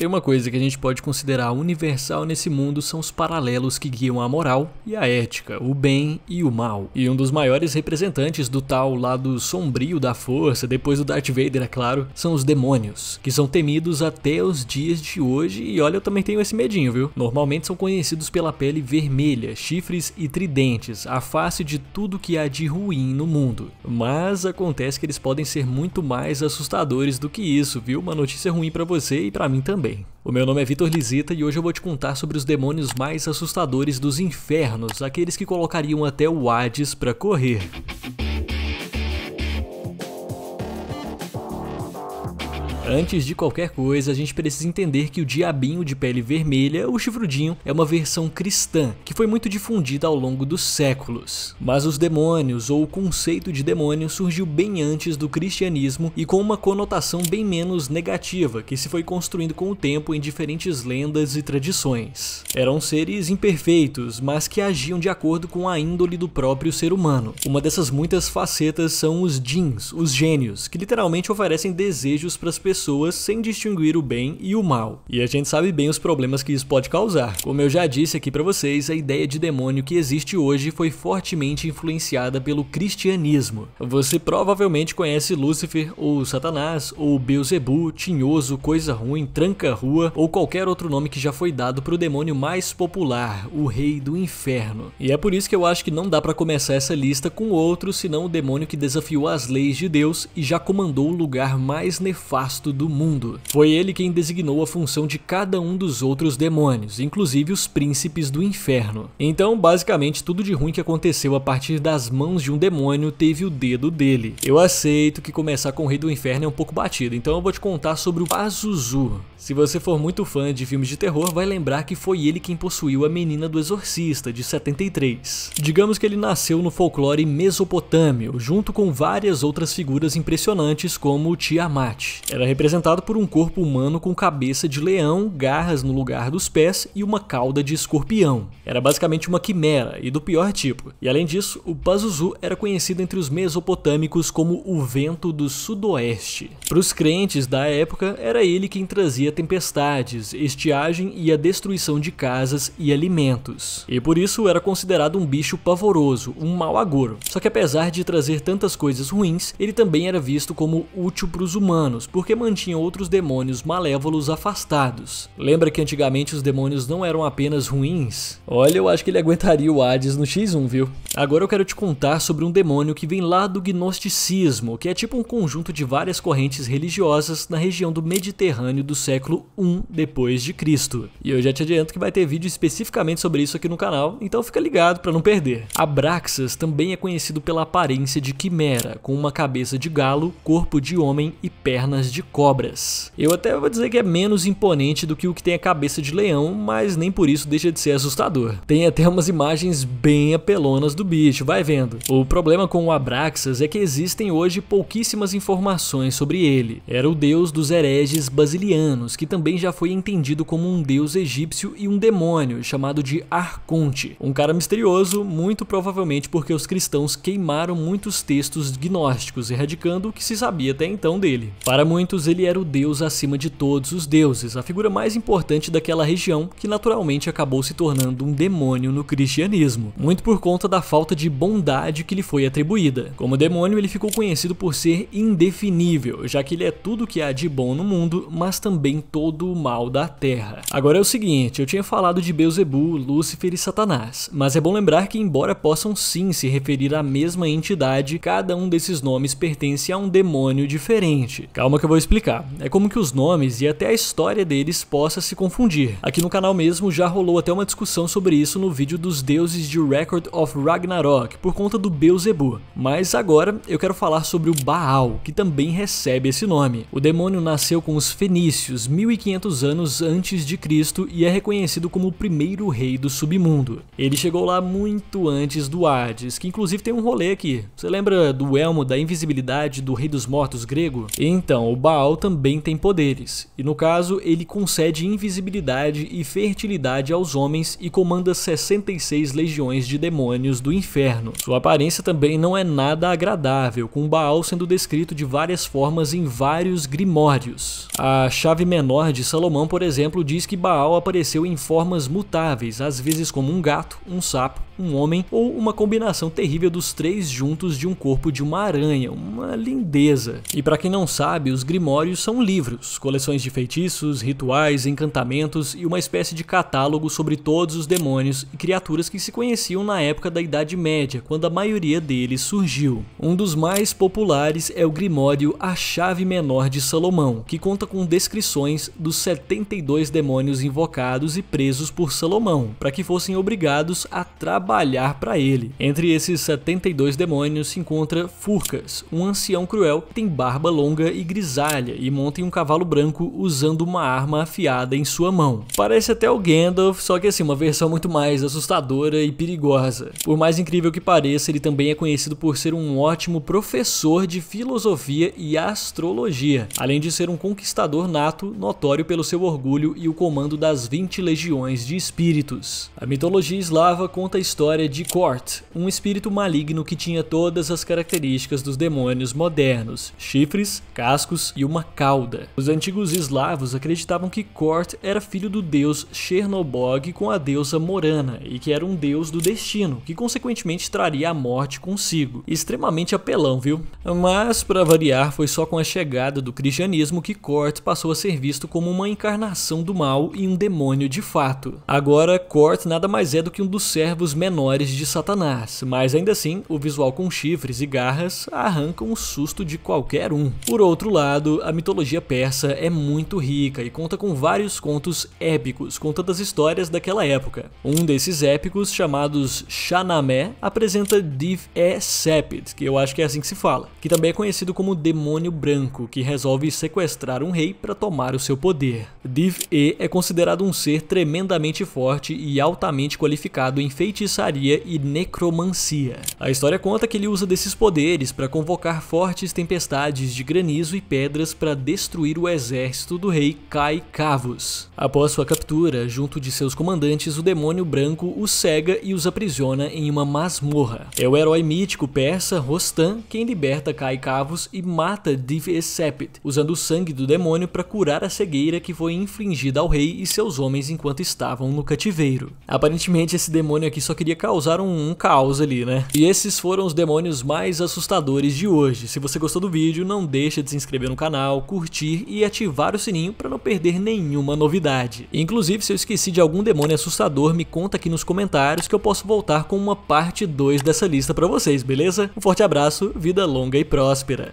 Tem uma coisa que a gente pode considerar universal nesse mundo são os paralelos que guiam a moral e a ética, o bem e o mal. E um dos maiores representantes do tal lado sombrio da força, depois do Darth Vader, é claro, são os demônios, que são temidos até os dias de hoje. E olha, eu também tenho esse medinho, viu? Normalmente são conhecidos pela pele vermelha, chifres e tridentes, a face de tudo que há de ruim no mundo. Mas acontece que eles podem ser muito mais assustadores do que isso, viu? Uma notícia ruim para você e para mim também bem? O meu nome é Vitor Lisita e hoje eu vou te contar sobre os demônios mais assustadores dos infernos, aqueles que colocariam até o Hades para correr. Antes de qualquer coisa, a gente precisa entender que o diabinho de pele vermelha, o chifrudinho, é uma versão cristã, que foi muito difundida ao longo dos séculos. Mas os demônios, ou o conceito de demônio, surgiu bem antes do cristianismo e com uma conotação bem menos negativa, que se foi construindo com o tempo em diferentes lendas e tradições. Eram seres imperfeitos, mas que agiam de acordo com a índole do próprio ser humano. Uma dessas muitas facetas são os djinns, os gênios, que literalmente oferecem desejos para as pessoas pessoas sem distinguir o bem e o mal. E a gente sabe bem os problemas que isso pode causar. Como eu já disse aqui para vocês, a ideia de demônio que existe hoje foi fortemente influenciada pelo cristianismo. Você provavelmente conhece Lúcifer, ou Satanás, ou Beuzebu, Tinhoso, Coisa Ruim, Tranca-Rua, ou qualquer outro nome que já foi dado para o demônio mais popular, o Rei do Inferno. E é por isso que eu acho que não dá para começar essa lista com outro senão o demônio que desafiou as leis de Deus e já comandou o lugar mais nefasto resto do mundo. Foi ele quem designou a função de cada um dos outros demônios, inclusive os príncipes do inferno. Então, basicamente, tudo de ruim que aconteceu a partir das mãos de um demônio teve o dedo dele. Eu aceito que começar com o Rei do Inferno é um pouco batido, então eu vou te contar sobre o Azuzu. Se você for muito fã de filmes de terror, vai lembrar que foi ele quem possuiu a Menina do Exorcista, de 73. Digamos que ele nasceu no folclore mesopotâmio, junto com várias outras figuras impressionantes como Tiamat. Era representado por um corpo humano com cabeça de leão, garras no lugar dos pés e uma cauda de escorpião. Era basicamente uma quimera e do pior tipo. E além disso, o Pazuzu era conhecido entre os mesopotâmicos como o vento do sudoeste. Para os crentes da época, era ele quem trazia tempestades, estiagem e a destruição de casas e alimentos. E por isso era considerado um bicho pavoroso, um mau agouro. Só que apesar de trazer tantas coisas ruins, ele também era visto como útil para os humanos, porque mantinha mantinha outros demônios malévolos afastados. Lembra que antigamente os demônios não eram apenas ruins? Olha, eu acho que ele aguentaria o Hades no X1, viu? Agora eu quero te contar sobre um demônio que vem lá do gnosticismo, que é tipo um conjunto de várias correntes religiosas na região do Mediterrâneo do século I depois de Cristo. E eu já te adianto que vai ter vídeo especificamente sobre isso aqui no canal, então fica ligado para não perder. Abraxas também é conhecido pela aparência de quimera, com uma cabeça de galo, corpo de homem e pernas de cobra cobras. Eu até vou dizer que é menos imponente do que o que tem a cabeça de leão, mas nem por isso deixa de ser assustador. Tem até umas imagens bem apelonas do bicho, vai vendo. O problema com o Abraxas é que existem hoje pouquíssimas informações sobre ele. Era o deus dos hereges basilianos, que também já foi entendido como um deus egípcio e um demônio, chamado de Arconte. Um cara misterioso, muito provavelmente porque os cristãos queimaram muitos textos gnósticos, erradicando o que se sabia até então dele. Para muitos, ele era o deus acima de todos os deuses, a figura mais importante daquela região, que naturalmente acabou se tornando um demônio no cristianismo, muito por conta da falta de bondade que lhe foi atribuída. Como demônio, ele ficou conhecido por ser indefinível, já que ele é tudo que há de bom no mundo, mas também todo o mal da terra. Agora é o seguinte, eu tinha falado de Beuzebu, Lúcifer e Satanás, mas é bom lembrar que embora possam sim se referir à mesma entidade, cada um desses nomes pertence a um demônio diferente. Calma que eu vou explicar explicar. É como que os nomes e até a história deles possa se confundir. Aqui no canal mesmo já rolou até uma discussão sobre isso no vídeo dos deuses de Record of Ragnarok, por conta do Beelzebub. Mas agora eu quero falar sobre o Baal, que também recebe esse nome. O demônio nasceu com os fenícios 1500 anos antes de Cristo e é reconhecido como o primeiro rei do submundo. Ele chegou lá muito antes do Hades, que inclusive tem um rolê aqui. Você lembra do elmo da invisibilidade do rei dos mortos grego? Então, o Baal Baal também tem poderes, e no caso, ele concede invisibilidade e fertilidade aos homens e comanda 66 legiões de demônios do inferno. Sua aparência também não é nada agradável, com Baal sendo descrito de várias formas em vários grimórdios. A chave menor de Salomão, por exemplo, diz que Baal apareceu em formas mutáveis, às vezes como um gato, um sapo um homem ou uma combinação terrível dos três juntos de um corpo de uma aranha, uma lindeza. E para quem não sabe, os Grimórios são livros, coleções de feitiços, rituais, encantamentos e uma espécie de catálogo sobre todos os demônios e criaturas que se conheciam na época da Idade Média, quando a maioria deles surgiu. Um dos mais populares é o Grimório A Chave Menor de Salomão, que conta com descrições dos 72 demônios invocados e presos por Salomão, para que fossem obrigados a trabalhar trabalhar para ele. Entre esses 72 demônios se encontra Furcas, um ancião cruel que tem barba longa e grisalha e monta em um cavalo branco usando uma arma afiada em sua mão. Parece até o Gandalf, só que assim, uma versão muito mais assustadora e perigosa. Por mais incrível que pareça, ele também é conhecido por ser um ótimo professor de filosofia e astrologia, além de ser um conquistador nato, notório pelo seu orgulho e o comando das 20 legiões de espíritos. A mitologia eslava conta a história de Kort, um espírito maligno que tinha todas as características dos demônios modernos, chifres, cascos e uma cauda. Os antigos eslavos acreditavam que Kort era filho do deus Chernobog com a deusa Morana e que era um deus do destino, que consequentemente traria a morte consigo. Extremamente apelão, viu? Mas, para variar, foi só com a chegada do cristianismo que Kort passou a ser visto como uma encarnação do mal e um demônio de fato. Agora, Kort nada mais é do que um dos servos menores de Satanás, mas ainda assim, o visual com chifres e garras arranca um susto de qualquer um. Por outro lado, a mitologia persa é muito rica e conta com vários contos épicos, contando as histórias daquela época. Um desses épicos, chamados Shahnameh, apresenta Div-e-Sepid, que eu acho que é assim que se fala, que também é conhecido como Demônio Branco, que resolve sequestrar um rei para tomar o seu poder. Div-e é considerado um ser tremendamente forte e altamente qualificado em feitiçaria feitiçaria e necromancia. A história conta que ele usa desses poderes para convocar fortes tempestades de granizo e pedras para destruir o exército do rei Kai Cavus. Após sua captura, junto de seus comandantes, o demônio branco o cega e os aprisiona em uma masmorra. É o herói mítico persa Rostam quem liberta Kai Cavus e mata Div Esepit, usando o sangue do demônio para curar a cegueira que foi infligida ao rei e seus homens enquanto estavam no cativeiro. Aparentemente esse demônio aqui só queria causar um, um caos ali, né? E esses foram os demônios mais assustadores de hoje. Se você gostou do vídeo, não deixa de se inscrever no canal, curtir e ativar o sininho para não perder nenhuma novidade. Inclusive, se eu esqueci de algum demônio assustador, me conta aqui nos comentários que eu posso voltar com uma parte 2 dessa lista para vocês, beleza? Um forte abraço, vida longa e próspera!